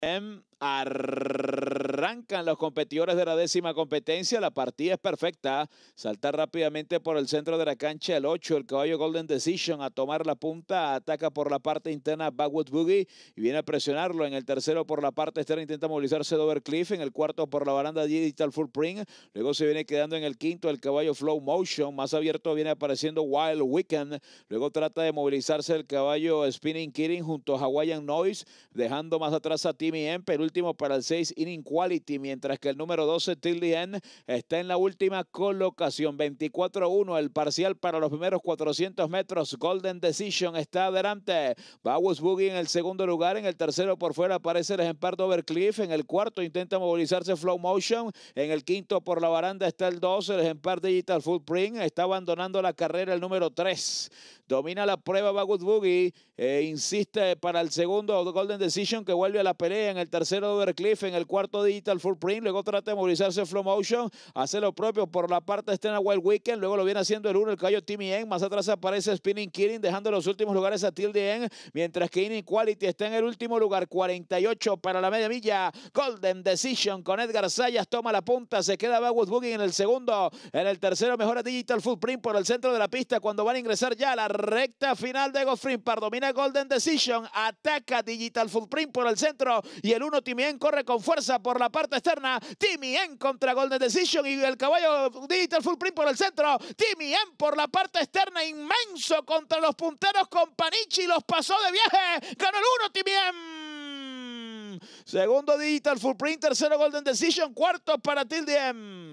M. Arrancan los competidores de la décima competencia. La partida es perfecta. Saltar rápidamente por el centro de la cancha el 8. El caballo Golden Decision a tomar la punta. Ataca por la parte interna Backwood Boogie y viene a presionarlo. En el tercero por la parte externa intenta movilizarse Dover Cliff, En el cuarto por la baranda Digital Print, Luego se viene quedando en el quinto el caballo Flow Motion. Más abierto viene apareciendo Wild Weekend. Luego trata de movilizarse el caballo Spinning Kidding junto a Hawaiian Noise. Dejando más atrás a Timmy M. Último para el 6 Inning Quality mientras que el número 12, Tilly N está en la última colocación. 24-1 el parcial para los primeros 400 metros. Golden Decision está adelante. Bagus Boogie en el segundo lugar. En el tercero por fuera aparece el ejemplar Overcliff En el cuarto intenta movilizarse Flow Motion. En el quinto por la baranda está el 12, el ejemplar Digital Footprint. Está abandonando la carrera el número 3. Domina la prueba Bagus Boogie. Eh, insiste para el segundo Golden Decision que vuelve a la pelea. En el tercero Overcliff En el cuarto Digital Digital Footprint, luego trata de movilizarse flow motion, hace lo propio por la parte externa Wild Weekend, luego lo viene haciendo el 1, el callo Timmy En, más atrás aparece Spinning Killing, dejando los últimos lugares a Tilde mientras que Inequality está en el último lugar, 48 para la media milla, Golden Decision con Edgar Sayas, toma la punta, se queda Bagwood Boogie en el segundo, en el tercero mejora Digital Footprint por el centro de la pista, cuando van a ingresar ya a la recta final de Goffrin, domina Golden Decision, ataca Digital Footprint por el centro, y el 1 Timien corre con fuerza por la parte externa. Timmy En contra Golden Decision y el caballo Digital Full Print por el centro. Timmy por la parte externa, inmenso contra los punteros con Panichi. Los pasó de viaje. Ganó el uno Timmy M, Segundo Digital Full Print, tercero Golden Decision, cuarto para Tildiem.